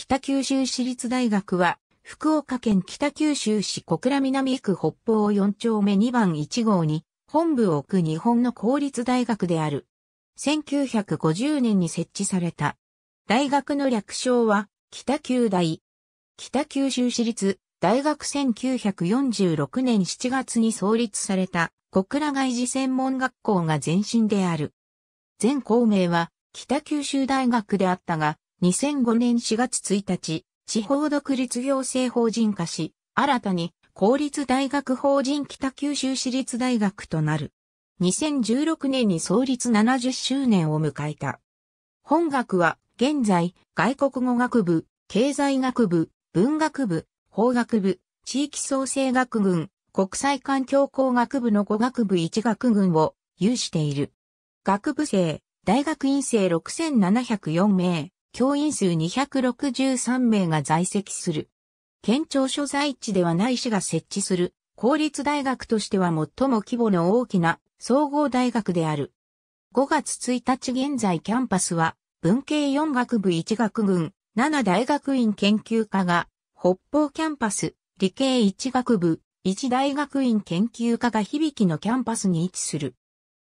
北九州市立大学は、福岡県北九州市小倉南区北方4丁目2番1号に、本部を置く日本の公立大学である。1950年に設置された。大学の略称は、北九大。北九州市立大学1946年7月に創立された小倉外事専門学校が前身である。全校名は北九州大学であったが、2005年4月1日、地方独立行政法人化し、新たに公立大学法人北九州市立大学となる。2016年に創立70周年を迎えた。本学は現在外国語学部、経済学部、文学部、法学部、地域創生学群、国際環境工学部の語学部1学群を有している。学部生、大学院生6704名、教員数263名が在籍する。県庁所在地ではない市が設置する、公立大学としては最も規模の大きな総合大学である。5月1日現在キャンパスは、文系4学部1学群、7大学院研究科が、北方キャンパス、理系1学部、1大学院研究科が響きのキャンパスに位置する。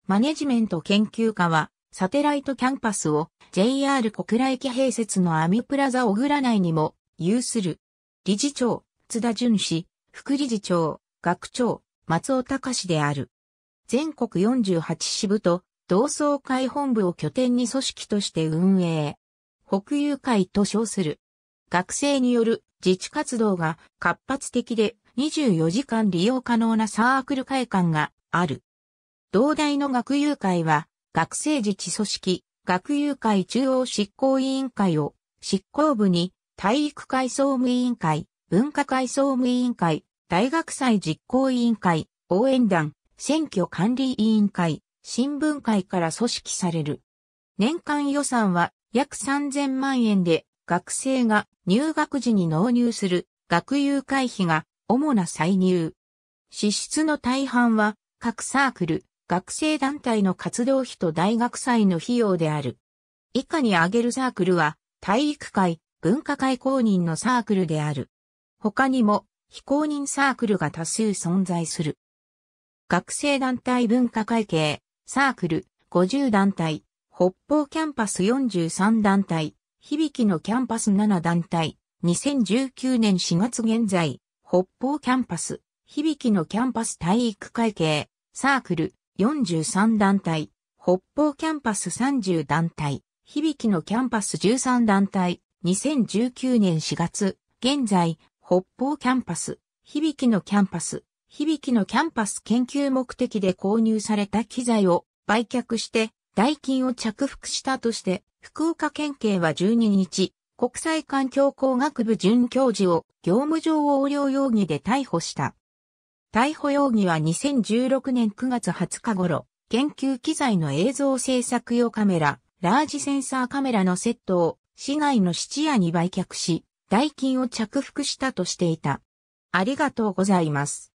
マネジメント研究科は、サテライトキャンパスを JR 小倉駅併設のアミプラザ小倉内にも有する。理事長、津田淳氏、副理事長、学長、松尾隆氏である。全国48支部と同窓会本部を拠点に組織として運営。北友会と称する。学生による自治活動が活発的で24時間利用可能なサークル会館がある。同大の学友会は学生自治組織、学友会中央執行委員会を執行部に体育会総務委員会、文化会総務委員会、大学祭実行委員会、応援団、選挙管理委員会、新聞会から組織される。年間予算は約3000万円で学生が入学時に納入する学友会費が主な歳入。支出の大半は各サークル、学生団体の活動費と大学祭の費用である。以下に挙げるサークルは、体育会、文化会公認のサークルである。他にも、非公認サークルが多数存在する。学生団体文化会系、サークル、50団体、北方キャンパス43団体、響きのキャンパス7団体、2019年4月現在、北方キャンパス、響きのキャンパス体育会系、サークル、43団体、北方キャンパス30団体、響きのキャンパス13団体、2019年4月、現在、北方キャンパス、響きのキャンパス、響きのキャンパス研究目的で購入された機材を売却して、代金を着服したとして、福岡県警は12日、国際環境工学部准教授を業務上横領容疑で逮捕した。逮捕容疑は2016年9月20日頃、研究機材の映像制作用カメラ、ラージセンサーカメラのセットを市内の質屋に売却し、代金を着服したとしていた。ありがとうございます。